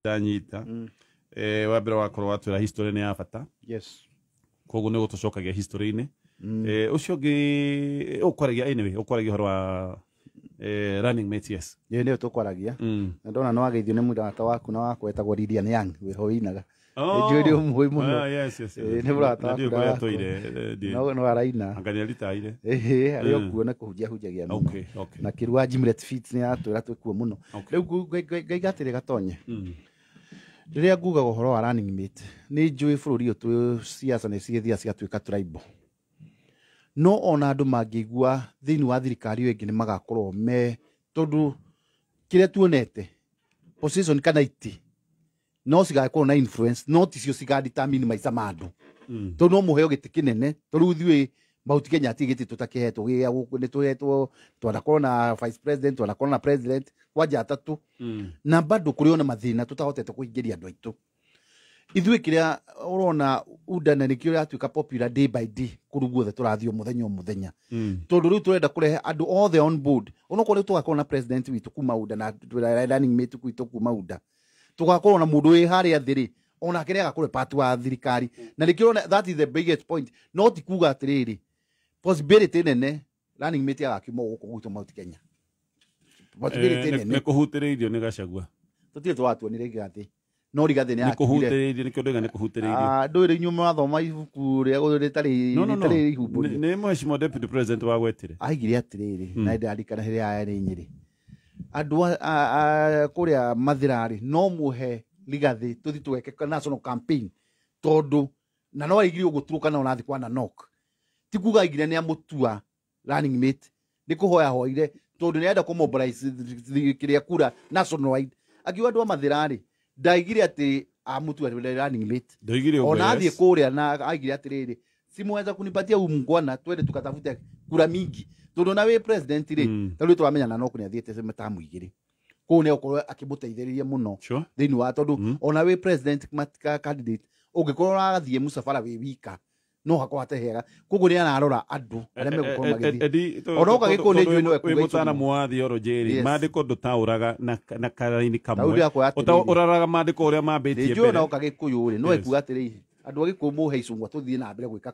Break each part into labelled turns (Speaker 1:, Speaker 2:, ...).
Speaker 1: ndanyita mm. eh wa mbere wakorwo watwira history ni ya yes kogo ni gutucokagia history-ini mm. eh ucio gi ukwaragia eh, anyway ukwaragia horo wa eh, running mate yes
Speaker 2: yo nä tå na ndona no ageithio nä mũrata waku na waku wakwa wetagwo Lydian Young wä ho inaga njå må hå må no nä Angania lita wakuno Eh eh ari okuona nä kå hunjia hunjagia Okay okay. na kirwa rua nä yatwä ra twä kuo må no rä gai gai gatire gatonye mm riria ngugaga horo wa running mate ni ri å uyu ciaca ni cigithia cigatuika tribal no ona igua thä thiini wa thirikari ä ngä nä magakorwo me tondu a tuonete position kana iti no cigakorwo na influence no ticio cigadetermine maica ma andå hmm. tondu no muheo giti kinene tondu riu thiä Mount Kenya ati giti tutakihetwo gia guku ni tuhetu twanakorwo na vice president wanakorwo na president kwanja atatu mm. na bado kuri ona mathina tutahotete kuingiria andu aitu ithuä kä rä uda na rona undana nä ka popular day by day kå ruguothe tå rathiä o må thenya o må thenya tondå rä u tå on board onakorwo rä tå gakorwo president witå kuma uda na running mate gwitå kuma uda tå gakorwo na må ndå wä harä ona thä rä onake rä agakorwo part wa thirikari hmm. na nä that is the biggest point no ti kuga atiriri possibility nene lani ngimiti ya kimo gukugutu mauti
Speaker 1: Kenya possibility eh, nene ne, niko hutireirio ni gacagua
Speaker 2: tutire twatuonire gigati no rigathi nä akåhutäräirie
Speaker 1: nä kä ndå iga nä kå hutäräirie ah,
Speaker 2: ndå rä inyuä mwathoma ibuku rä a
Speaker 1: rĩtarä ihumbo nä mheshimiwa deputy president wagwetire aigire atärä hmm. na ndärikana
Speaker 2: hä rä aya rä nyä rä andå kå rä a mathirarä no muhe rigathä tå thi tå geke national campaign tondå na no aigire å gå turå kana å rathi kwa nanok tikuga igire nä amutua running mate ni kuhoya hoire tondå nä arenda kå kä rä a kura national wide akiwa a amathira ri ndaigire ati amutua running mate ona athiä kå rä a na aigire ati rä rä simweza kunipatia umgwana twende tukatafute kura mingi tondu na we president ri mm. taru twamenyana no kunia thiete sema ta muigiri ko ne okorwo akimuteithiriria muno sure. thini wa tondu hmm. ona we president matika candidate ungikorwo rathie musafara we wika no hakwate hega koguo nä ararora andå arä a megåkorwo eh, eh, eh, magäthiona åka gä kå nä njå nä
Speaker 1: måtaramu wa oro jeri madi ko do taå raga na karaini kamwe kamweå raroraga madi ko å rä a mambä tie njå na oka gä kå yå
Speaker 2: no ekuga atä rä andå agä kå må he icungwa tå thiä na mbere gwä ka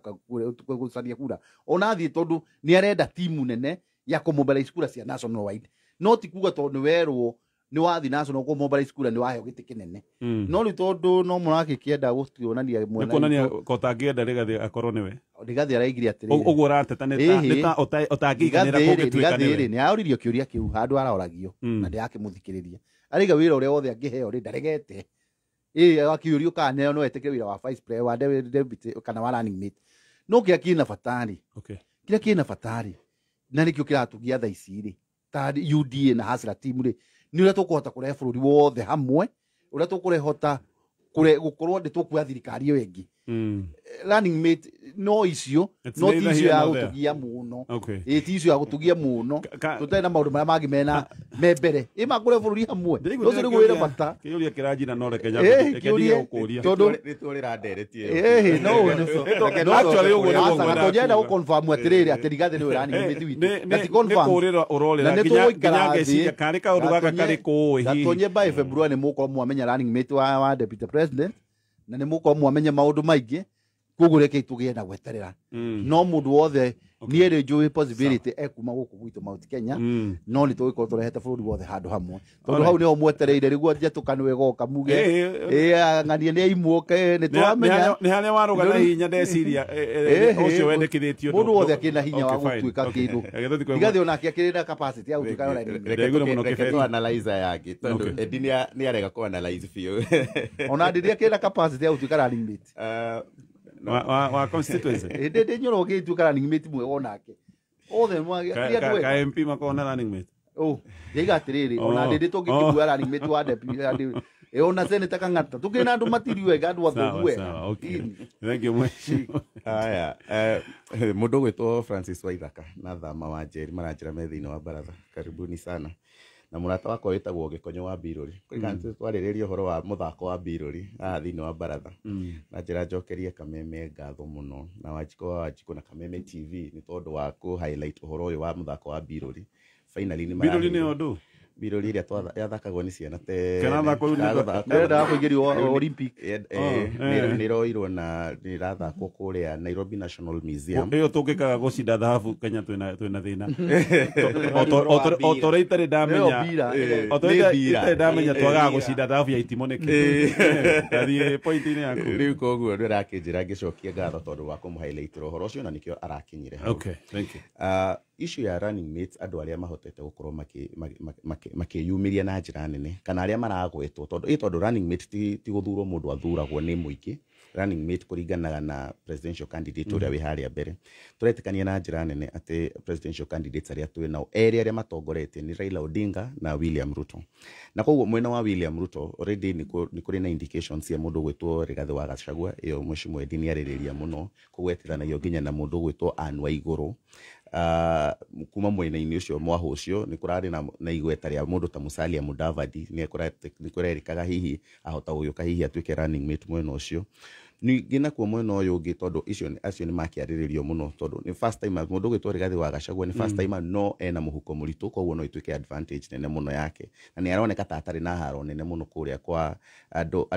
Speaker 2: gå caria kura ona thi tondu ni arenda timu nene ya kå må mbera icukura national wide no ti kuga tondå nä werwo nä wathi naco noguo mobile school nä waheo gä tä kä nene hmm. no rä tondå no må ragä kä enda gå tionania kuonania
Speaker 1: kota ngä enda rä akorwo nä we rigathi araigire atä rä guo rateta nä ta åtangä iganä rä nä
Speaker 2: aoririo kä å ria kä u handå aroragio na ndä yakä må thikä rä ria araiga wä ra å rä a wothe angä heo rä ndaregete ä rio kana neo no etä wä ra wa vice player wa deputy kana wa running mate no kä a kä na batarä kä rä a kä na batarä na nä kä o kä ratå gia thaa icirä ta UDA na hasra team rä nä å rä a tå kå hota kå rehe bå rå ri wothe hamwe å rä a tå kå rehota gå korwo ndä tå kuoya thirikari ä yo ä ngä mm. running mate no icio no ti icio ya gå tå gia må no ä ti icio ya gå tå gia må no tå tarä na maå ndå marä a mangä mena membere ä makå re bå rå ri hamwe å ugo na gå wä re bata
Speaker 1: kä å ria kä ranjina no rekenyaähä
Speaker 2: notonjenda gå konfamu ni rä rä atä rigathä nä å ranimä
Speaker 1: ti ka nä tå gå ikara thä gatonye
Speaker 2: by februarä må korwo mwamenya running mate wa deputy president na nä må korwo mwamenye maå ndå maingä koguo reke gä e na gweterera mm. no må ndå wothe niä rä njå ä e gå kå gwitå mount kenya mm. no nä tågä korwo tå rehete bå rå ri wothe handå hamwe tondå hau nä o mwetereire rä guo njätåkano ĩgoka muge ng'anie nä aimwoke nä twamenyanä harä a warå gana hinya ndeciria å cio wendekithä tio må ndå wothe akä na hinya wa gå tuä ka kä ndå igathä onake akä rä na ya gå tuä
Speaker 3: ka yake tondå edi nä arega kå biå
Speaker 2: ona ndä rä akä na ya gå tuä ka wa constituency ä ndä nyoro å ngä tuä ka mwega onake othe ka mp makona rä rä ona ndä ndä tå ngä na mua running wa deputy e. ona seneta kang'ata tukiri na andu matiri
Speaker 3: eh, francis waithaka na thama wa njeri maranjira me thiini wa baratha karibuni sana na murata wakwa witagwo gikonyo wa mbiruri kuringana mm. twaririria uhoro wa muthako wa mbiruri haha thiini wa baratha mm. na njira njokerie kameme ngatho muno na wajiko wa wajiko na kameme tv ni tondu wa ku highlight uhoro uyu wa muthako wa mbiruri finally ni mbiruri ni undu mirori birori iria yathakagwo nĩ ciana tenderendaga kũingĩrio olympic ah, nĩ iroirwo eh. na nĩ irathakwo kũrĩa nairobi national museum
Speaker 1: ĩyo tũngĩkaga gũcinda thahabu kenya twĩna thĩna o torĩa itarĩ ndamenyaotorĩa ndamenya eh. twagaga gũcinda thahabu ya itimo nĩkĩ ngathiĩ pointi-inĩ yaku rĩu
Speaker 3: koguo nĩ arakĩnjĩra ngĩcokia ngatho tondũ wa kũmũ highlight ũhoro ũcio na nĩkĩo arakinyire okay thank you uh, ishu ya running mates andå arä a mahotete gå korwo makä yumä ria na njä ra nene kana arä a maragwetwo ä tondå running mate ti gå thurwo må ndå athuragwo nä må ingä running mate kå ringanaga na presidential candidate å rä a mm-hmm. wä harä a mbere tå retäkania na njä ra nene atä presidential candidates arä a twä nao erä arä a matongoretie nä raila odinga na william ruto na koguo mwena wa william ruto already nä kå rä na indication cia må ndå gwätwo rigathi wa gacagua ä yo mweci mwendi nä arä rä ria må no kogwetithanagia nginya na må ndå gwätwo anwa igå Uh, kuma mwena-inä å cio mwahå å cio nä kå rarä na, na igweta rä a må ndå ta musalia mudavadi nä kå rerä kaga hihi ahota gå gä å ka hihi atuä ke mwena å cio ningä nakuo mwena å yå ngä tondå icio acio nä makä muno rä rio må ndå gä gathi wa gacagua nä mm. no ena må huko må ritå koguo no itå ke nene må no yake na nä aroneka ta atarä na haro nene må no kå rä a kwa andå a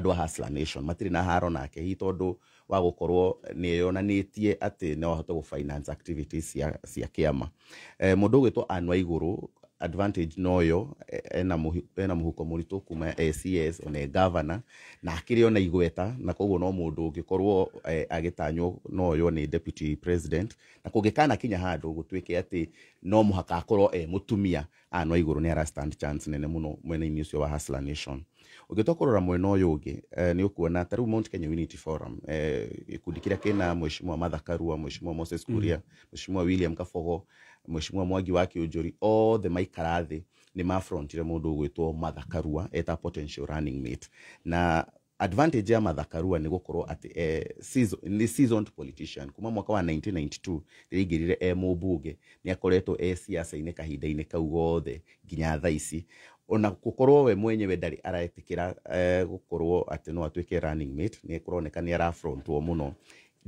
Speaker 3: matirä na haro nake hihi tondå wa korwo nä yonanä tie atä no ahote gå cia kä ama eh, må ndå å gä two anwa igå rå advantage noyo e, ena muhi, ena muhuko murito kuma ACS e, one governor na akiri ona igweta na kogo no mundu ngikorwo eh, agitanywo noyo ni deputy president na kungikana kinya handu gutweke ati no muhaka akorwo e eh, mutumia ano iguru ni ara stand chance nene muno mwena-ini ucio wa Hustler Nation ungitokorora mwena uyu ungi eh, ni ukuona taru Mount Kenya Unity Forum e, gikundi eh, kiria kina mheshimiwa Martha mheshimiwa Moses Kuria mm. mheshimiwa mm. William kafogo mheshimiwa mwangi wa kiunjuri othe maikara thä ni mafrontire må ndå å gwä mathakarua eta potential running mate na advantage ya mathakarua ni gå korwo atä eh, season, ni seasoned politician kuma mwaka wa 1992 rä ingä e må mbunge nä akoretwo e ciaca-inä kahinda-inä kau gothe nginya tha ici ona gukorwo we mwenyewe ndarä aretä kä ra eh, gå korwo atä no atuä running mate ni kå roneka nä arafrontwo må no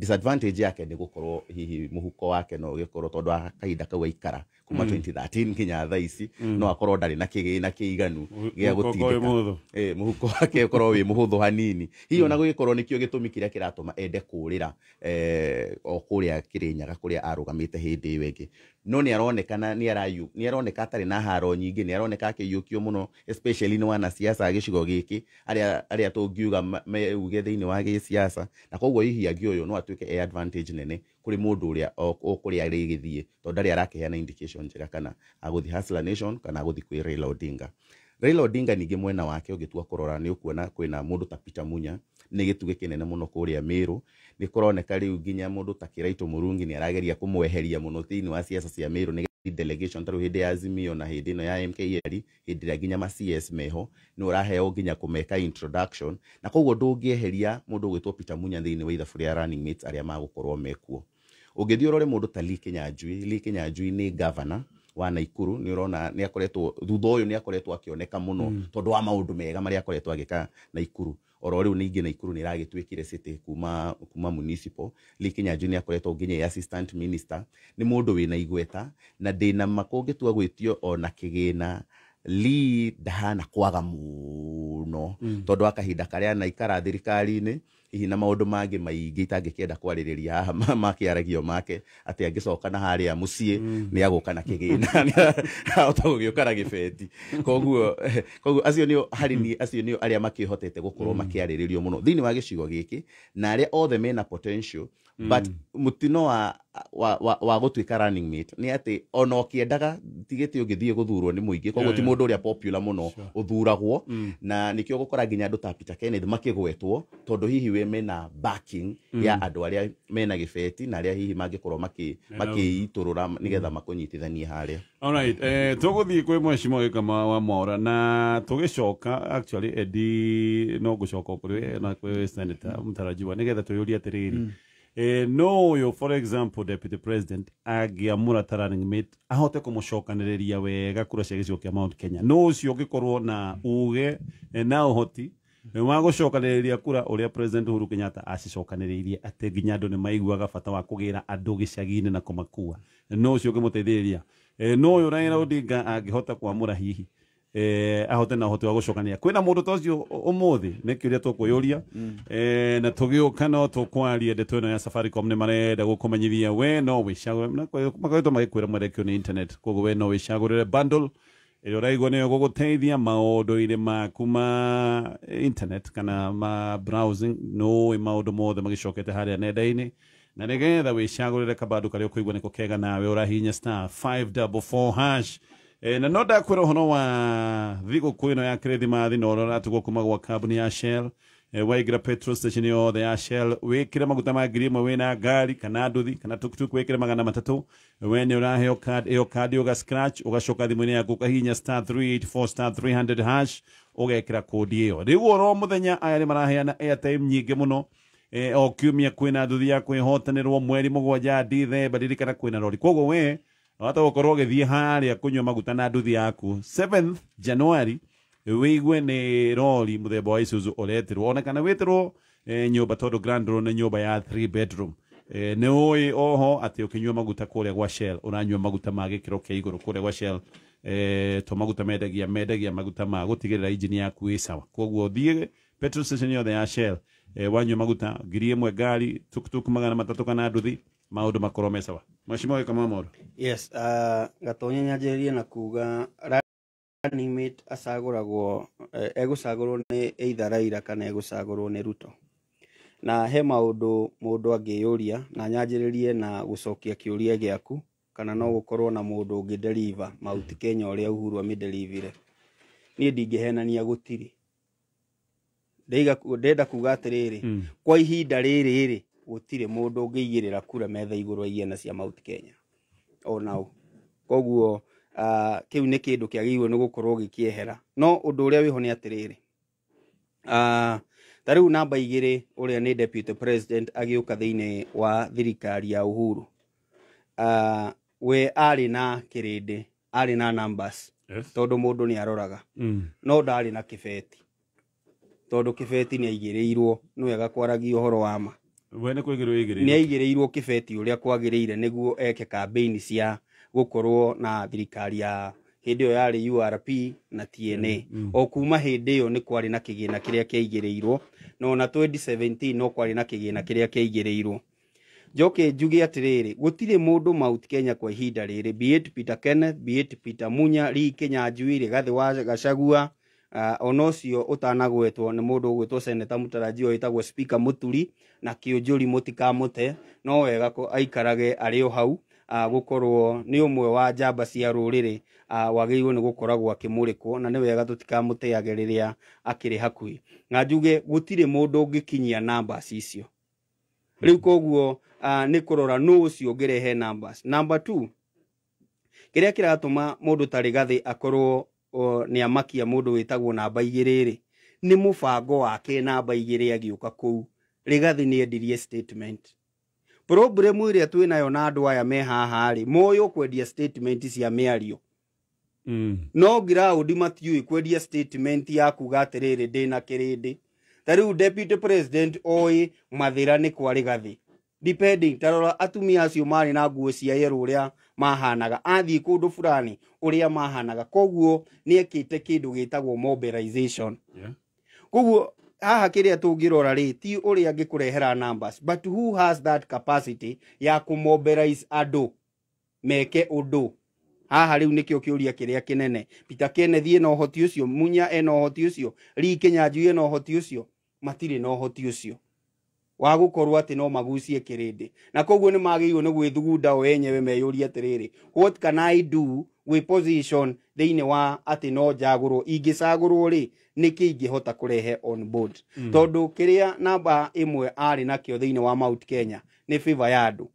Speaker 3: disadvantage yake nä gå korwo hihi må huko wake no å gä korwo tondå wa kahinda kau aikara kuma 2013 kinya thaa ici mm. no akorwo ndarĩ na kĩgĩna kĩiganu gĩa gũtindĩka mũhuko wake ũkorwo wĩ mũhũthũ hanini hihi ona mm. gũgĩkorwo nĩkĩo gĩtũmi kĩrĩa kĩratũma ende kũũrĩra o kũrĩa kĩrĩnyaga kũrĩa arũgamĩte hĩndĩ ĩyo ĩngĩ no nĩ aronekana nĩ aroneka atarĩ na haro nyingä nä aroneka akĩiyũkio mũno especially cigo gä kä arä a tå ngiuga meuge inä wa gĩsiasa na koguo hihi yå no atuä ke e advantage nene kuri mundu uria ukuria rigithie tondu ndari arakiheana indication njega kana aguthi Hustler Nation kana aguthi kwi Raila Odinga Raila Odinga ningä mwena wake ugitua kurora ni ukuona rora nä å ta Peter Munya ni gä kinene muno nene må ni kå rä a mä nginya må ta kä Murungi ni arageria kumweheria muno thini wa siasa cia mä ni delegation taru u hä ndä ya azimio na hä no ya mkr e hä ndä ya ginya ma cs meho ni å raheo nginya kå meka introduction na koguo ndå ngä mundu må Peter Munya thini inä wa ithabu rä a arä a magå mekuo ũngĩthiĩ ũrore mũndũ ta Lee Kinyanjui Lee Kinyanjui nĩ governor wa Naikuru nä urona nä akoretwo thutha å yå nä akoretwo oneka må no mm. tondå wa maå ndå mega marä a akoretwo agä ka Naikuru oro rä u ningä Naikuru nä ragä tuä re city kuma, kuma municipal Lee Kinyanjui nä akoretwo nginya e assistant minister nä må ndå wä na igweta na ndä na ngä tua gwä tio ona kä gä na ndahana kwaga må no mm. tondå wa kahinda karä a naikara thirikari-inä hihi na maundu mangi maingi rä ria haha aragio make angä coka na ciä nä agå ka na kĩgĩna ahota gũgĩũka na gĩbeti koguo koguo acio nĩo harĩ ni acio arä rä rio må no thä iniä wa gä kä na a othe mena potential Mm. but mutino wa wa wa, wa gutuika running mate ni ati ona ũkĩendaga tigĩte ũngĩthiĩ gũthurwo nĩ mũingĩ koguo ti mũndũ ũrĩa popular no å thuragwo mm. na nĩkĩo gũkora nginya andũ ta Peter Kenneth gwetwo tondå hihi we mena backing mm. ya andũ arĩa mena beti na a hihi mangĩkorwo makĩitũrũra maki nĩgetha mm. makũnyitithanie harĩa
Speaker 1: alright eh, tũgũthiĩ kwĩ mheshimiwa gĩkama wa mora na tũgĩcoka actually edi no ngũcoka kũrĩ na kwĩ senator mũtarajiwa nĩgetha twĩyũrie atĩrĩrĩ mm eh, no yo for example deputy president agia running mate ahote kumucokaniriria wega kura cia gicigo kia mount kenya no ucio gikorwo na uge eh, na uhoti eh, wa gucokaniriria kura uria president huru kenyatta acicokaniriirie ati nginya andu ni maiguaga bata wa kugira andu gicagi-ini na kumakua no ucio ungimuteithiriria eh, no uyu eh, raila odinga angihota kwamura hihi eh ahote na hote wa gucokania kwina mundu ta ucio umuthi ni kiuria tukuyuria eh mm. na tugiuka no tukwaria ndeto ino ya Safaricom ni marenda gukumenyithia we no wicagure makoretwo magikwira mwerekio ni internet koguo we no wicagurire bundle ä rä a å raigua nä yo gå gå teithia maå maku ma internet kana ma browsing no maå ndå mothe magä cokete harä a nenda-inä na nä getha wä cagå rä re kambandå karä a å kå igua nä ko kega nawe å rahinya star 544 hash e, na no ndakwira horo wa thigũkũ ĩno ya kirithimathi na ũrĩa ũratugwo kuma gwa kambuni ya shell e, waigira petrol station yothe ya shell wĩkĩre maguta ma ngiri ĩmwe na ngari kana nduthi kana tukutuku wĩkĩre magana matatũ we nĩ ũraheo ĩyo kandi ũga scratch ũgacoka thimũ-inĩ yaku ũkahihinya star 384 star 300 hash ũgekĩra kodi yo ĩyo rĩu oro mũthenya aya nĩ maraheana airtime nyingĩ mũno e, o kiumia kwĩna nduthi ya kwĩhotanĩrwo mweri mũgwanja ndithemba ririkana kwĩna rori koguo wee wata gukorwo ugithie haria kunywa maguta na nduthi yaku 7th january wigue ni rori muthemba wa isuzu uretirwo ona kana witirwo eh, nyumba tondu grand road na nyumba ya 3 bedroom eh, nä å oho atä å maguta kå rä gwa shell å ranyua maguta ma gä kä ro kä gwa shell eh, to maguta mendagia mendagia maguta ma gå tigä rä ra injini yaku ä sawa koguo thiä petrol station yothe ya shell eh, wanyua maguta ngiri ä mwe ngari tuktuk magana matatå kana nduthi maundu makorwo sawa mweshimwa wika mamoru
Speaker 4: yes uh, gatonya nyanjĩrĩrie na kuga running mate acagũragwo eh, egũcagũrwo nĩ either raira kana egũcagũrwo nĩ Ruto na he maundu mundu angĩyũria na nyanjĩrĩrie na gũcokia kĩũria gĩaku kana no gũkorwo na mundu ũngĩdeliver mauti Kenya ũrĩa Uhuru amĩdelivire niĩ ndingĩhenania gũtirĩ ndenda kuga atĩrĩrĩ mm. kwa ihinda rĩrĩ rĩ gutire mundu ngiigirira kura metha iguru iena cia Mount Kenya onao koguo uh, kiu ni kindu kiagiriirwo ni gukorwo gikiehera no undu uria wiho ni atiriri uh, tariu namba igiri uria ni deputy president agiuka thiini wa thirikari ya uhuru uh, we ari na kirinde ari na numbers yes. tondu mundu ni aroraga mm. no ndari na kibeti tondu kibeti ni aigiriirwo ni wega kwaragia uhoro wa ma
Speaker 1: nä aigä
Speaker 4: rä irwo kä beti å rä a kwagä rä ire nä guo eke kambĩini cia gå korwo na thirikari ya hä ndä ä yo yarä URP na TNA mm, mm. o kuma hä ndä ä yo nä kwarä na kä kä gä na kĩgĩna kĩrĩa kĩaigĩrĩirwo na ona 2017 no kwarĩ na kä gä na kĩgĩna rä kĩaigĩrĩirwo njoke njuge atĩrĩrĩ gũtirĩ mũndũ Mount Kenya kwa ihinda rĩrĩ be it Peter Kenneth be it Peter Munya Lee Kĩnyanjui Rigathĩ wa gacagua uh, ona ũcio ũtanagwetwo ni mundu ũgwĩtwo seneta mutarajio wĩtagwo speaker muturi na kĩũnjũri mũtikamũte no wega aikarage ari o hau uh, gukorwo ni umwe wa njamba cia ruriri uh, wagĩrĩirwo ni gũkoragwo akĩmũrĩkwo na ni wega tũtikamũteage rĩrĩa akĩrĩ hakuhĩ na njuge gũtirĩ mũndũ ũngĩkinyia numbers icio rĩu koguo uh, ni kurora nũ ũcio ũngĩrehe numbers number 2 kĩrĩa kĩratũma mũndũ tarigathi rĩgathĩ akorwo ni amaki ya mudu wä na namba igä rä nä wake na igä agiuka agä rigathi ni edirie statement problem ä atwe nayo na andå aya me haha ri moyo å kwendia statement cia mä ario mm. no ngiraũndi matiå kwendia statement ya kuga atä rä rä ndä na kä rä u deputy president oi mathä ni nä kwarä depending tarora atumia acio marä na nguo cia yero rä mahanaga athiä kundu fulani uria mahanaga koguo ni ekite kindu gitagwo mobilization koguo haha kiria tungirora ri ti uria ngikurehera numbers but who has that capacity ya ku mobilize adu meke undu haha riu nikio kiuria kiria kinene pita kene thie no hoti ucio munya e no hoti ucio ri kinyanju e no hoti ucio matire no hoti ucio wa gukorwo ati no magucie kirindi na koguo ni magiyo ni gwithugunda o enyewe meyuria atiriri what can i do gwä position thä wa ati no jaguru rwo ingä ri niki rä nä kä ingä hota kå rehe mm. tondå kä rä namba imwe ari na kio thini wa mount kenya ni fever ya andå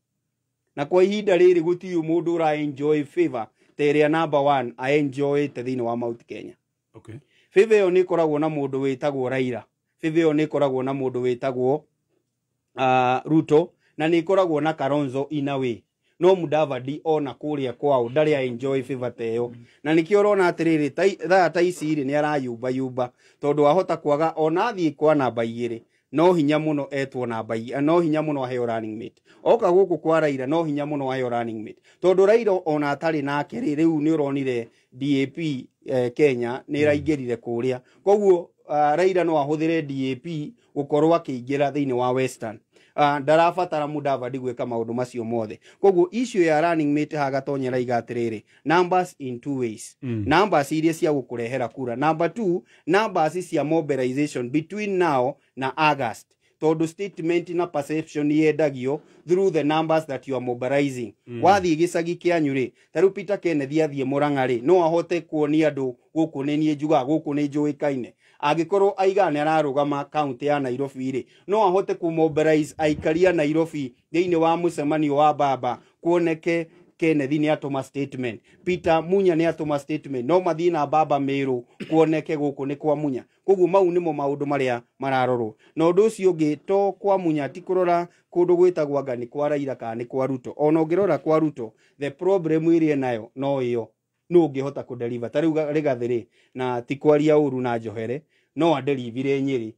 Speaker 4: na kwa ihinda rä guti gå tiå ra enjoy fever favor ya number 1 a enjoy te thini wa mount kenya okay. fever yo nä koragwo na må witagwo wä tagwo raira favor yo nä koragwo na må witagwo uh, ah, ruto na nä koragwo na karonzo inawe no mudavadi ona kuria kwao ndari a enjoy favor ta iyo na nikio urona atiriri thaa ta ici ri ni arayumba yumba tondu ahota kwaga ona athii kwa namba igiri no hinya muno etwo namba no hinya muno aheo running mate oka guku kwa raira no hinya muno aheo running mate tondu Raila ona atari nake ri riu ni uronire DAP eh, Kenya ni raingirire kuria koguo uh, ah, raira no ahuthire DAP gukorwo akiingira thiini wa Western Ah, ndarabatara mudavadi gwika maundu macio mothe koguo issue ya running mate hagatonyera iga atiriri numbers in two ways mm. numbers iria cia gukurehera kura number two numbers cia mobilization between now na august tondu statement na perception yendagio through the numbers that you are mobilizing mm. wathii gicagi kianyu ri taru peter kenneth athii muranga ri no ahote kuonia andu guku ni nie njuga guku ni njuikaine angikorwo aiga ni ararugama kaunti ya nairobi ri no ahote ku mobilize aikaria nairobi thiini wa mucemanio wa baba kuoneke kenneth nä atå statement peter munya nä atå statement no mathiä na baba mä kuoneke gå kå nä munya koguo mau nä mo maå ndå marä a mararorwo na å ndå å cio å ngä to kwamunya ti kå rora kå ndå gwä tagwo anga nä kwa raira kana nä kwa ruto ona å ngä rora kwa ruto the problem ä nayo no ä yo no å ngä hota kå deriva ta u rä gathä rä na ti kwaria å ru na njohere no anderivire nyä rä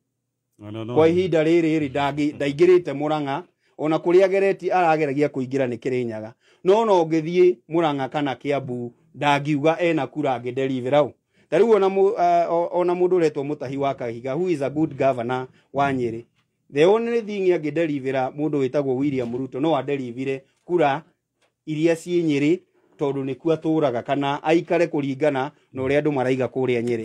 Speaker 4: no, no, no. kwa ihinda rä rä rä ndaingä rä te må ranga ona kå rä a gereti arageragia kå ingä ra nä kä rä nyaga no ngithie muranga ngä thiä må rang'a kana kä ambu ndangiuga ena kura angä nderivä ta rä u ona må eh, ndå å retwo må tahi wa kahiga who is a good governor wa nyä the only thing angä nderivä ra må ndå wä tagwo william ruto no anderivire kura iria ciä nyä tondu nä kuo atåraga kana aikare kå ringana na å rä a andå maraiga kå rä a nyä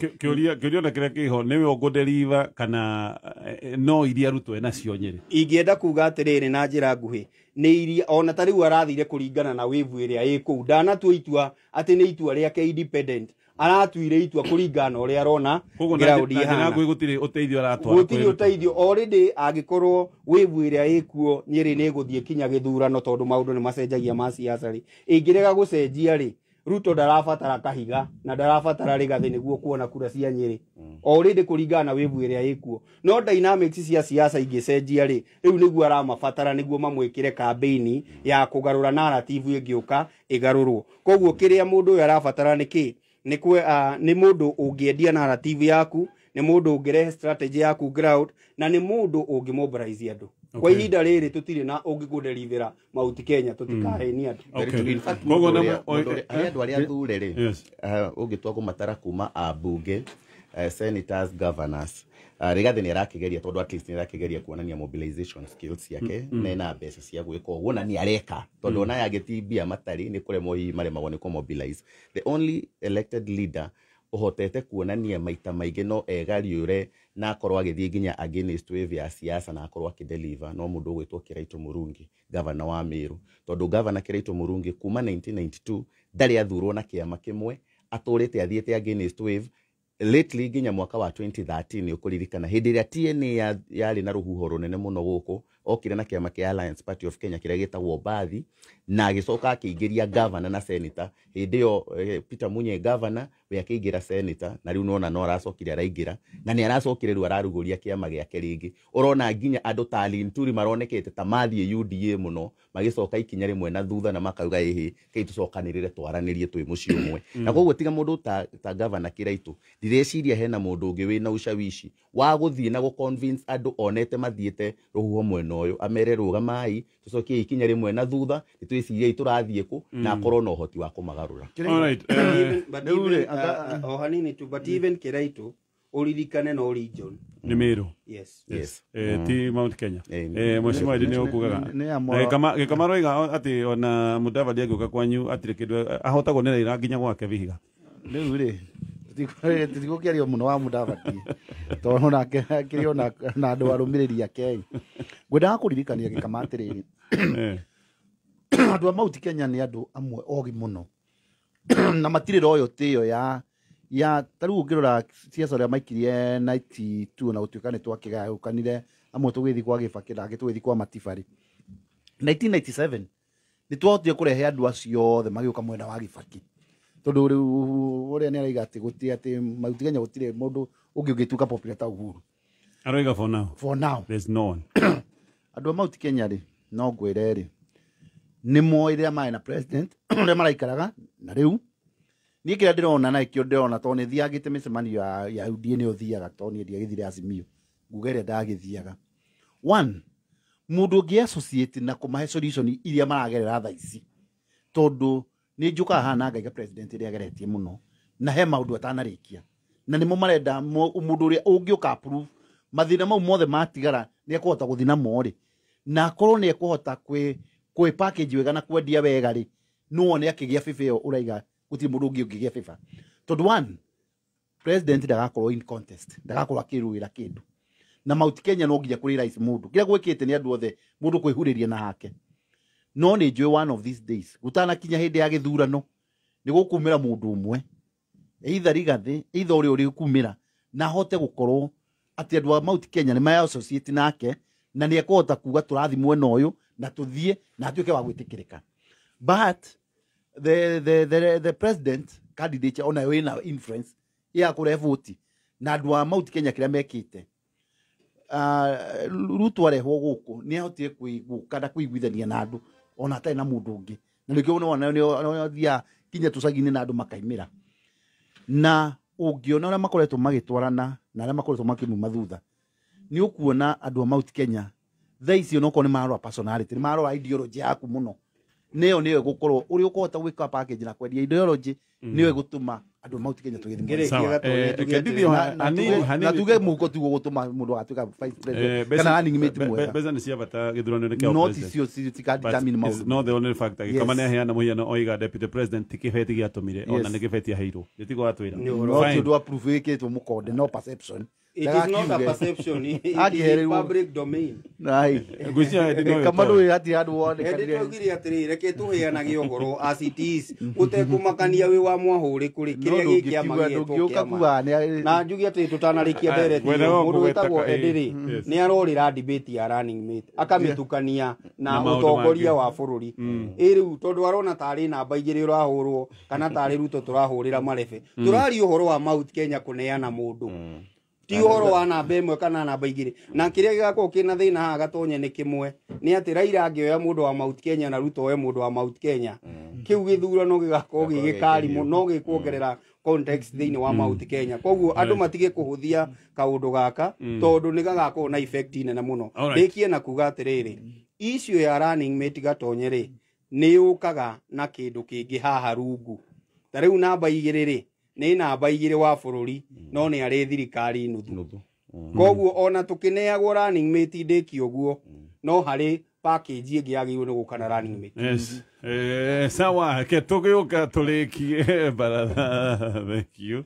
Speaker 1: na kä rä a nä we å ngå kana eh,
Speaker 4: eh, no iria arutwo enacio cio rä ingä kuga atä rä rä na njä ra nguhä nä iria ona tarä u arathire kå ringana na wä vu ä rä a ä kå u itua atä nä itua rä ake aratuire itua kuringana uria arona ground ihana
Speaker 1: gutiri uteithio aratwa gutiri
Speaker 4: uteithio already angikorwo wibu iria ikuo nyiri ni guthie kinya githurano tondu maundu ni macenjagia ma siasa ri ingirega gucenjia ri ruto ndarabatara kahiga na ndarabatara rigathi niguo kuona kura cia nyiri mm. already kuringana na wivu iria ikuo no dynamics cia siasa ingicenjia ri riu niguo aramabatara niguo mamwikire kambeini ya kugarura narrative ingiuka igarurwo koguo kiria mundu uyu arabatara niki nä uh, ah, må ndå å ngä endia narrative yaku nä må ndå å ngä strategy yaku ground na nä må ndå å ngä andå okay. kwa ihinda rä rä tå tirä na å ngä gå mauti kenya tå tikaheni andå andå arä a thure
Speaker 3: rä å ngä matara kuma ambunge uh, senators governors uh, rigathi nä arakägeria tondå at least nä arakägeria kuonania mobilization skills yake mm -hmm. nena mbeca cia gwä ka å na nä areka tondå mm -hmm. yangä ti mbia matarä nä kå remwo hihi maremagwo nä mobilize the only elected leader ũhotete kuonania maita maingĩ no egariũre na akorwo agĩthiĩ nginya against wave ya siasa na akorwo akĩdeliver no mũndũ ũgwĩtwo Kĩraitũ murungi governor wa Meru tondũ gavana Kĩraitũ murungi kuma 1992 ndarĩ athurwo na kĩama kĩmwe atũrĩte athiĩte against wave lately nginya mwaka wa 2013 ukuririkana hindi iria TNA yari na ruhuho runene muno guku okire na kiama kia Alliance Party of Kenya kiria gitagwo Bathi na agicoka akiingiria governor na senator hindi yo eh, Peter Munye governor we akiingira senator na riu nona no aracokire araingira na ni aracokire riu araruguria kiama giake ringi urona nginya andu ta Linturi maronekete ta mathie UDA muno magicoka ikinya rimwe na thutha na makauga hihi kai tucokanirire twaranirie twi muci umwe mm. na koguo tiga mundu ta ta governor Kiraitu ndireciria hena mundu ungi wi ushawishi wa guthie na gu convince andu onete mathiete ruhuho mwena uyu amere rugamai tucokie ikinya rimwe na thutha nitwicirie iturathie ku na mm. akorwo na uhoti wa kumagarura
Speaker 2: all right but even, eh,
Speaker 4: ohanini mm. tu but mm. even kiraitu uririkane no region yes yes
Speaker 1: eh mm. ti mount kenya eh cimo ndä nä å kugaga gä kamarå aiga ati ona må ndavadi angä å ka kwanyu atirä kä ndå eh, ahotagwo nä raira nginya gwake vihiga
Speaker 2: rä u rä tũtigå kä ario må no wa må ndabatiä tondå nake akä rä ona andå arå mä rä ri akei ngwendaga kå ririkania gä kama mauti kenya ni andå amwe ogi muno na matirä ra å yå ya ya tarä u å ngä rora ciaca rä a maikirie na gå tuä ka nä twakä gayå kanire amwe tå gä thi kwa gä bakä nangä tå gä thi kwa matibarä nä twahotire kå rehe andå acio othe magä å ka mwena wa gä bakä tondå rä u å rä a nä araiga atä gå tä atä magutigenya gå tirä må ndå å ngä å ngä tuä ka ta å huru
Speaker 1: araiga for now
Speaker 2: for now there's no one andå a mauti kenya rä no ngwä re rä nä moä rä a marä na president rä a maraikaraga na rä u niä kä rä a ndä rona nakä o ndä rona tondå nä thiagä te mä cemanio ya udie nä å thiaga to nä ndiagä thire acimio nguga ä rä a ndagä thiaga må ndå å ngä na kå mahe iria maragerera tha ici tondå nä njå kaga hana ngaiga ä rä ageretie må no na he maå ndå atanarä kia na nä mo marenda må ndå å rä a å ngä å ka mathä na mau mothe matigara nä ekå hota gå thiä namo rä na akorwo nä ekå hota kwä package wega na kwendia wega rä no one akigia fifa yo uraiga gutire mundu ngi ungigia fifa to the one president ko in contest ko akiru ira kindu na mauti Kenya no nginya kuri rais mundu kira gwikite ni andu othe mundu kwihuriria na hake no ni joy one of these days kinya hinde ya githurano ni gukumira mundu umwe either rigathi either uri uri kumira na hote gukorwo ati andu a Mount Kenya ni maya associate nake na ni ekota kuga tũrathi mwena ũyũ na tuthie na atuĩke wa gwĩtĩkĩrĩka but the, the, the, the president candidate ona wina influence ya kure voti na andu a mount kenya kiria mekite uh, rutu arehwo guku ni ahotire guka na kuiguithania na andu ona atarĩ na mundu ungi na nĩkĩo nĩonathia kinya tũcagi-inĩ na andũ makaimira na ũngĩona ũrĩa makoretwo magĩtwarana na arĩa makoretwo makĩmuma thutha ni ũkuona andũ a Mount Kenya thaa ici onokorwo nĩ marora personality maro marora ideology yaku muno nä yo nä yo gå korwo å rä å kåhota gwä ka na kwendia ideology nä yo gå tå ma andå mautä kenya
Speaker 1: tå gä na tuge
Speaker 2: må ko tigwo gå tå ma må ndå agatuä kana aningimä ti mwegmbeca
Speaker 1: nä cia bata gä thurano no ticio citikaditamini maå no the only fact gä kama nä aheana må hiano oiga deputy president ti kä beti gä atå mire ona nä gä beti aheirwo gä tigå atwä ra
Speaker 2: no ti å ndå wa prove ä kä two må konde no perception
Speaker 3: kamanu
Speaker 4: hati handu wonekire atĩrĩ reke tũheanage ũhoro acitis gũtekumakania wĩ wa mwahũ rĩ kũrĩ kĩrĩa gĩkĩamagietwo na njuge atĩrĩ tũtanarĩkia ndereti-mũndũ ah, ah, wĩtagwo edĩrĩ mm. nĩ arorĩra dibĩti ya akamä tukania na å tongoria wa bå rå bũrũri mm. rä u tondå arona tarĩ namba rahå rwo kana tarä ruto tå rahå rä ra marebe tå mm. tũraria ũhoro wa mount kenya kå neana må ndå ti horo wa namba mwe kana namba igiri na kiria gigakorwo kina thina haha gatonye ni kimwe ni ati Raila angioya mundu wa Mount Kenya na Ruto we mundu wa Mount Kenya mm. kiu githurano gigakorwo gigikari no gikuongerera mm. context thini wa mm. Mount Kenya koguo andu matige kuhuthia kaundu gaka tondu ni gagakorwo na effect ine na muno ndikie na kuga atiriri issue ya running mate gatonye ri ni ukaga na kindu kingi haha rungu ta riu namba igiri ri nä namba igä wa bå rå ri no nä arä thirikari nuthu mm. koguo ona tå kä neagwo ndä ki å guo mm. no harä package ä ngä gukana running nä gå
Speaker 1: eh sawa ke tå gä å ka tå rä kie you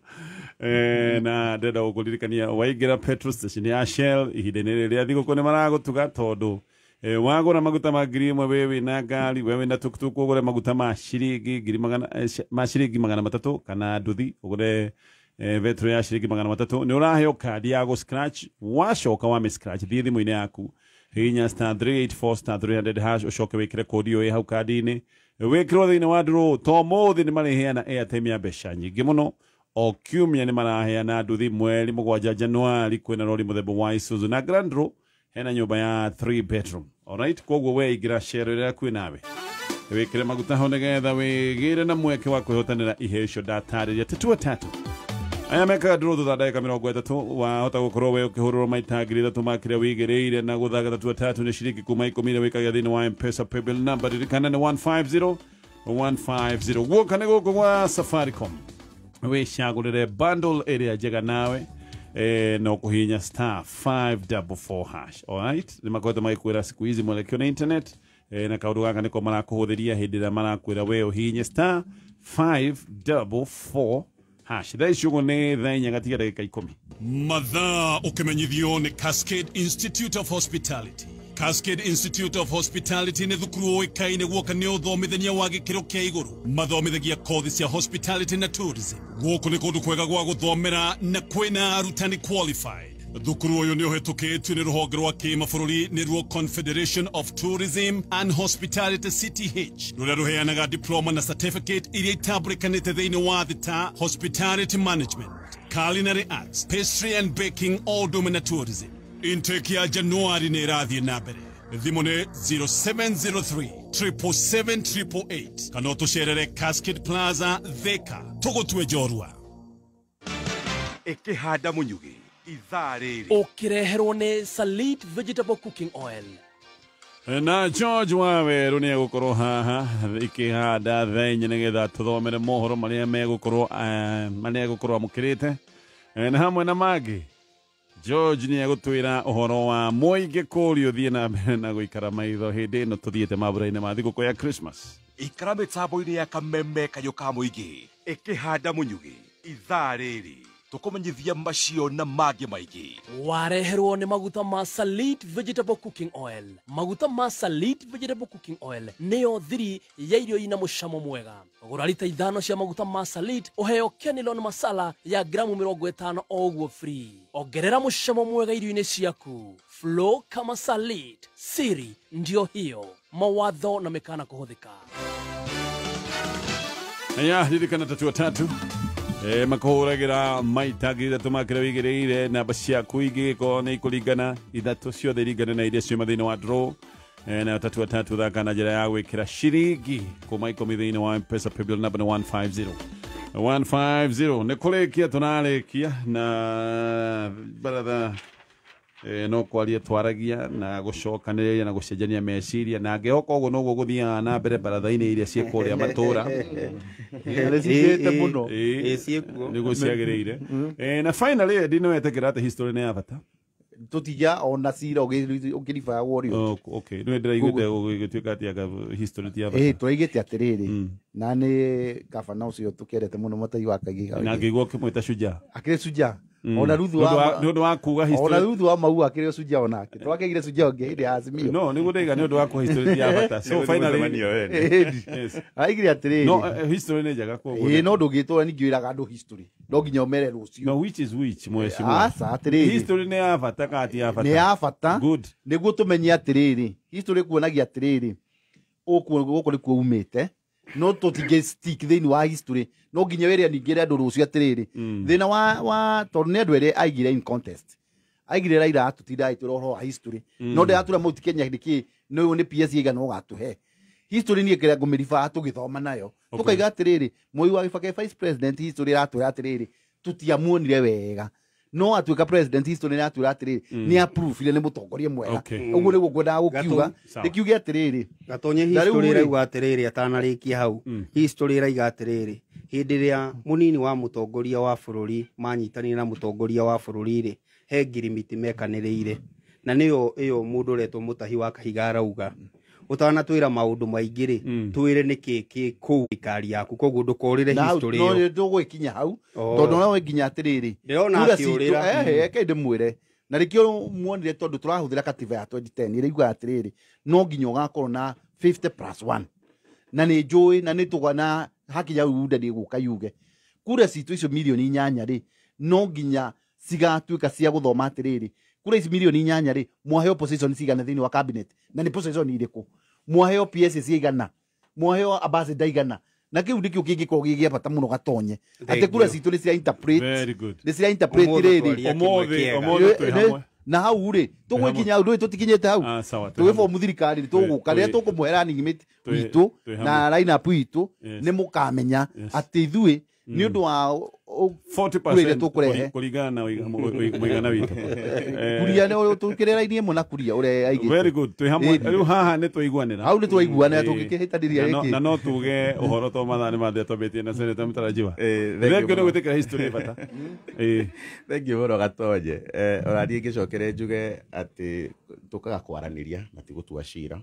Speaker 1: eh na ndenda gå kå ririkania waingä ra petrol station ya shell ihidenere inä rä rä a thigå kå nä maragå tuga tondå e, wagura maguta ma grimu wewe na gari wewe na tukutuku ugure maguta ma shiringi ngiri magana eh, ma shiringi magana matatu kana nduthi ugure e, eh, vetro ya shiringi magana matatu ni uraheo kadi ya go scratch wacoka wame scratch dhidi mwine inĩ yaku hinya star 384 star 300 hash ushoke wikire kodi iyo i hau kadi-inĩ wikirwo thiini wa nduru to muthi ni mariheana airtime ya mbeca nyingi muno o kiumia ni maraheana nduthi mweri mugwanja januari kwina rori muthemba wa isuzu na grandro ena nyumba ya 3 bedroom alright koguo weigira shero ria kwi nawe maguta wikire magutaho nigetha wigire na mweke wa kwihotanira ihe icio ndatariria tĩtua tatu aya mekaga ndå thutha ndagä ka mä rongo ätatå wahota gå korwo we å kä hå rä rwo maita ngiri ithatå makä rä a wä igä rä ire na gå thaga tatua tatu nä ciringi kuma ikå mi rä wä kagä a thä inä wa mpesa paybill number ririkana nä 150 150 guoka nä gå kå gwa safaricom wä cagå rä re bandl ä rä a njega nawe eh, na ukuhinya star 544 hash alright nä makoretwo mai kwira siku hizi mwelekeo na internet eh, na kaå gaka nä ko marakå hå thä ria hä ndä we å star 544 hash thaa ici å nä thaa inya gatiga ka ikå mi mathaa å kä menyithio nä cascade institute of hospitality cascade institute of hospitality nä thukuru åikaine guoka nä å thomithania wa gä kä ro kä a igå rå mathomithagia kothi cia hospitality na tourism gå nä kå kwega gwa gå na kwä na arutani qualified thukuru ũyũ nĩ ũhetũkĩtio nĩ rũhonge rwa kĩmabũrũri nĩruo confederation of tourism and hospitality cth rũrĩa rũheanaga diploma na certificate iria itambũrĩkanĩte thĩinĩ wa thĩ ta hospitality management culinary arts pastry and baking all domain tourism intake ya januari nä ĩrathiĩ na mbere thimå nä 0703 kana tũcerere cascade plaza theka tũgũtue njorua
Speaker 3: ĩkĩhanda mũnyugĩ ithaa rĩrĩ
Speaker 1: ũkĩreherwo nĩ salit
Speaker 3: vegetable cooking oil
Speaker 1: na george waweru nä egåkorwo haha ikĩhanda thenye nä getha tũthomere mohoro marĩa megũkorwo eh, marĩa egũkorwo amũkĩrĩte eh, na hamwe na mangĩ George nä egå uhoro wa moingä kå ri å na mbere na gå ikara maitho hä ndä ä no tå thiä te mambura-inä ma thigå kå ya Christmas
Speaker 3: ikara mä tambo-inä ya kameme kayå ka må ingä ä kä handa må nyugä ithaa rä rä tukumenyithia macio na mangĩ maingĩ wareherwo nĩ maguta ma salit vegetable cooking oil maguta ma salit vegetable cooking oil nĩyo thiri ya irio ina mũcamo mwega gũra rita ithano cia maguta ma salit ũheo kenilon masala ya gramu mĩrongo ĩtano o ũguo free ongerera mũcamo mwega irio-inĩ ciaku flow kama salit siri ndio hiyo mawatho na mĩkana kũhũthĩka
Speaker 1: aya ririkana tatua tatu E, makuhuragera maitagirira tumakira wigireire namba ciaku ingigikoo ni ikuringana ithatu ciothe iringane na iria ciuma thiini wa draw e, na tatu atatu thaka na njira ya gwikira ciringi kuma ikumi thiini wa mpesa paybill namba ni 150 150 ni kurikia kia na baratha e, no kwaria twaragia na gucokaniriria na gucenjania meciria na ngioka uguo no guthiaga na mbere baratha-ini iria cie kuria matura na finally ndi no wetä kä history ne avata bata tutija ona cira ukiribaya worio oh, okay no ndira te gä tuä aga history ti avata eh to
Speaker 2: atä atiriri na ni gabana å cio tå kerete må no matai na ngigwo
Speaker 1: kimwita å kä mwä cuja akä
Speaker 2: cuja Mm. ona ruthu wa ni undu
Speaker 1: wa kuga history ona ruthu
Speaker 2: wa mau akire cunja onake eh. twake gire cunja onge hinde ya azimio no ni gudiga ni undu wa ku history ya bata so finally ni yo eh, yes
Speaker 1: aigire atiri no eh, history ni jaga ko gudiga no
Speaker 2: ndungitura ni ngiuraga andu history no ginya umere rucio no which is which mweci mwe asa atiri history ni ya bata ka ati ya bata ni ya bata good niguo gutumenya atiriri history kuonagia atiriri ukuo guko ni kuo no tå stick thä inä wa history no nginya wä rä aningä rä andå rå cio atä rä mm. rä thä na wa wa tondå nä andå erä aigire in contest aigire raira atå tinda agä twä ra å horo wa history no mm. ndä ratå ra må ti kenya nä kä nä å yå nä ps e igana å gatå he history ni kä rä a ngå mä ribaga tå gä thoma nayo tå kaiga atä rä rä mwä wa gä bake vice president history ratwä ra atä rä rä tå tiamuonire wega no atuika president history na atwira atiriri ni approve ile ni mutongoria mwega nä niguo ngwendaga gukiuga ndikiuge atiriri gatonye history irauga
Speaker 4: atiriri atanarikia hau history iraiga rä a må munini wa mutongoria wa bururi manyitanire na mutongoria wa bururi ri he ngirimiti ire na niyo iyo retwo må mutahi wa kahiga arauga utanatwira maundu maingi mm. twire niki ki kuu ikari yaku koguo ndukorire history yo no
Speaker 2: ndugwikinya hau oh. tondu hmm. na nginya atiriri ndirona akiurira eh
Speaker 4: ke ndimwire na rikio muonire tondu turahuthira
Speaker 2: katiba ya 2010 ire igwa atiriri no nginya ugakorwo na 50 plus 1 na ni njui na ni tugana hakinya uunda ni guka yuge kura situ isu milioni nyanya ri no nginya cigatuika cia guthoma atiriri kura ici milioni nyanya ri mwaheo position cigana thini wa cabinet na ni position irä kå mwaheo PS cigana mwaheo abase daigana na kä u nä kä u kä ngä korwo gä gä a bata må no gatonye atä kura citå nä ciranä ciranä na hau rä tå gwä kinya ndå tå tikinyä te hau tå gä bomå thirikari rä tå gå ka rä rä a tå kå mwera witå na line up nä ni mukamenya atä ithuä ni undu mm. ndå wa tåkårehe
Speaker 1: kåringana na må witå eh. kuria
Speaker 2: tå kä rä rainie må
Speaker 1: na kuria å rä a aigä haha nä twaiguanä ra hau nä twaiguanä ra mm. tå gä kä hä tanä ria na no tuge å horo to mathaa nä mathä twambä tie na seneta mä tarajiwa eh, thengio nä gå tä kä ra historä bata eh. thengio må ro gatonye å raniä ngä cokere njuge atä
Speaker 3: tå kaga kwaranä ria na tigå tua cira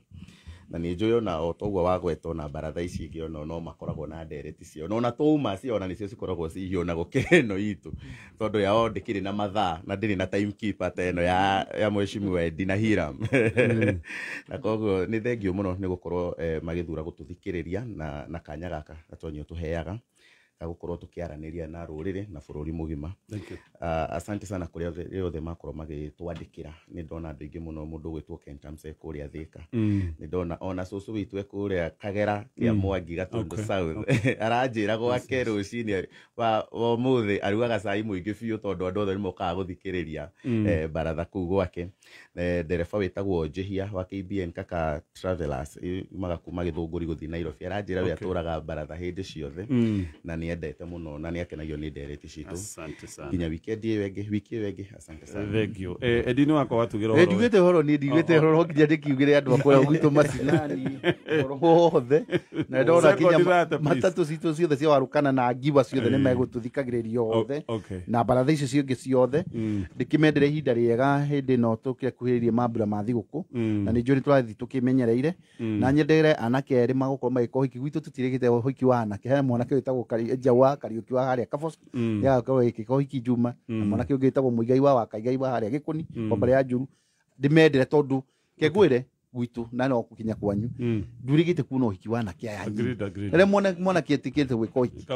Speaker 3: na nä njå na o toguo wagwetwo na mbaratha ici ingä ona no makoragwo na ndereti cio ona twauma cio ona nä cio cikoragwo cihio na gå kä no itå tondå yao ndä kä rä na mathaa na ndä rä na ta ä no ya, ya mweshimi endi na hiram mm. na koguo nä thengiå må no nä gå korwo eh, magä thura gå tå thikä rä ria na, na kanya gaka gatonyio tå heaga gagukorwo tukiaranĩria na rũrĩrĩ na bũrũri mũgima uh, asante sana kũrĩa othe makorwo magĩtwandĩkĩra nĩ ndona andũ aingĩ mũno mũndũ ũgwĩtwo kentamse kũrĩa thĩka mm. nĩ ndona ona cũcũ witũ ekũrĩa kagera kĩa mm. mwangi gatũndũ okay. south okay. aranjĩra gwake rũcinĩ wa ũmũthĩ arugaga cai mũingĩ biũ tondũ andũ othe nĩ mokaga gũthikĩrĩria mm. eh, baratha kũu gwake eh, ndereba wĩtagwo njĩhia wa kbn kaka travelers yumaga kuma gĩthũngũri gũthiĩ nairobi aranjĩra okay. we atũraga baratha hĩndĩ ciothe mm. na nä endete må no na nä akenagio nä ndereti citå
Speaker 1: nginya wikendi ä yo ängä wiki ä yo ängä asante sanedi eh, nä wakwa watugä ra eh, ndigä te horo nä ndigä te horo nginya ndä kiugä re andå akå rä a gwitå macinani horo wothe
Speaker 2: na ndona nginya matatå citå ciothe cia warå kana na ngiwa ciothe nä eh. megå tå thikagä rä ria othe na mbaratha icio ciongä ciothe mm. ndä kä mendere ihinda rĩega hĩndĩ no tå kä kuhä rä rie mambura ma thigũkũ mm. na nä njå nä tå rathi tå kä menyereire mm. na nyendere anake erä magåkorwo magä korwo hiki gwitå tå tirä gä te hiki wa anake he mwanake wä tagwo enja wa kariuki wa haria kabos mm. ya kawe kiko hiki juma mm. na mwana kiungi tabo muigai wa wakaigai wa haria gikuni mm. kwa mbale ya juru ndimendere le todu okay witu na wako kinya kwanyu mm. ndurigite hiki wana kia yanyu ele mwana mwana kia gwä weko hiki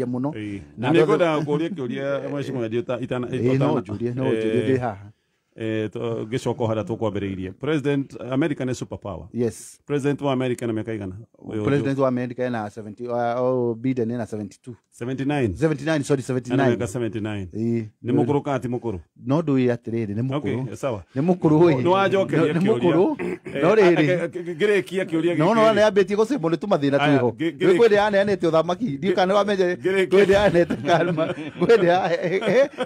Speaker 2: ya muno na nä ngwenda ngå
Speaker 1: ria kä å ria itana itanajurie no njurie ndä haha Eh, gä hada tå kwambä irie america nä superpower yes president wa america na mä aka igana president
Speaker 2: wa america ena uh, oh, biden ena 72 79 79 sorry 79 ena 79 nä må kå rå kana ti må kå rå no ndå ä atä rä rä nä må kå rå sawa nä må kå rå nä wanjokeria nä må kå rå no rä rä
Speaker 1: ngä rä kia kä å ria no nä
Speaker 2: ambä tie gå cimwo nä tå mathä na twä ho gwä kwä ndä yaneanä te å thamaki mm. ndiå kana nä wamenye kwä ndä yanete karma kwä ndä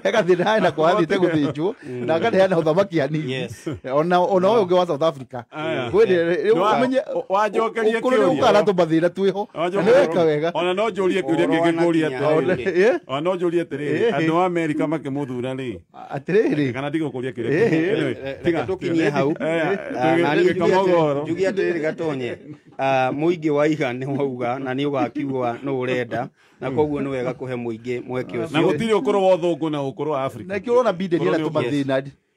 Speaker 2: ekathä na hena kwathiä te gå thä njwo na akaneana na uthamaki anini ona ona ũyũ ũngĩ wa south africa ah, eh, ũkana tå
Speaker 1: mathĩna twĩho nĩ weka wega ona no njũrie kĩũria ngĩngĩ ngũria atĩrĩrĩ eh. ona no njũrie eh. kana hau
Speaker 4: gatonye ah, wa iha nĩ wauga na nĩ ũgakiuga nũ ũrenda na koguo nĩ wega kũhe mũingĩ mweke ũcio na gũtirĩ ũkũrũ wa ũthũngũ na ũkũrũ wa afrika na kĩũrona biden nĩ aratũma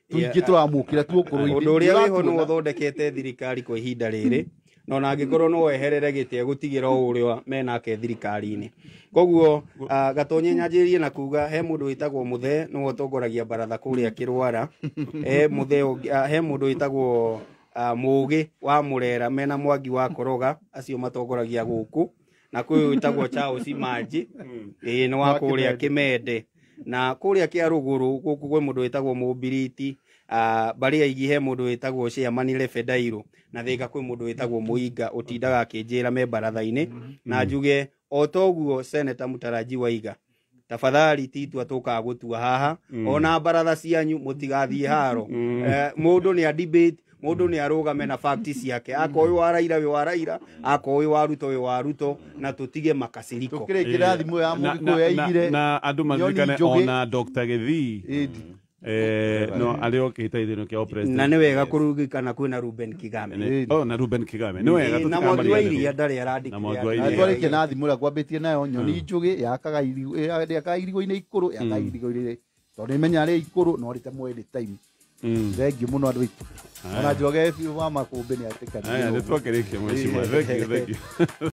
Speaker 4: tuingi turamukira
Speaker 2: tu ũkũrũ ibi ndo ũrĩa wĩho no
Speaker 4: thondekete thirikari kwa ihinda no na ona no weherere gĩtĩ egũtigĩra o ũrĩa menake thirikari-inĩ koguo gatonye ah, nyanjirie na kuga he mundu itagwo muthe no otongoragia baratha kũrĩa kĩrwara he muthe he mũndũ wĩtagwo mũũgĩ ah, ah, wa mũrera mena mwangi wa koroga acio matongoragia guku na kuyu itagwo chao si maji hmm. ni wa kũrĩa kĩmende na kuria kia ruguru guku gwe mundu witagwo mumbiriti uh, bari aingi he mundu witagwo ciamani lebedairu na thika kwi mundu witagwo muiga utindaga akinjira me baratha mm -hmm. na mm-hmm. njuge otoguo toguo seneta mutaraji waiga tafadhali ti itua tukaga gutua haha mm. ona baratha cianyu mutigathie haro mm. uh, eh, mundu ni a debate mundu mm. ni arugame na facts yake mm. ako uyu waraira wi waraira ako uyu waruto wi waruto na tutige makasiriko tukire kirathimo eh,
Speaker 1: maririkane ona Dr. Githii eh, no arä o kä hä kä na nä wega
Speaker 4: kå rugikana kwä na ruben kigamena ruben kigame nä wega na mwathi wa iria ndarä arandäkatwarä kie na
Speaker 2: thimå ä rä a kwambä nayo nyoni mm. njå yakaga irigå-inä ikå rå yakaga irigå-inä tondå nä menya rä ikå rå no rä te mwä time thengiå må no andå
Speaker 4: aitå ona
Speaker 2: njoge wa makå mbä nä atä kanä twakä rä kia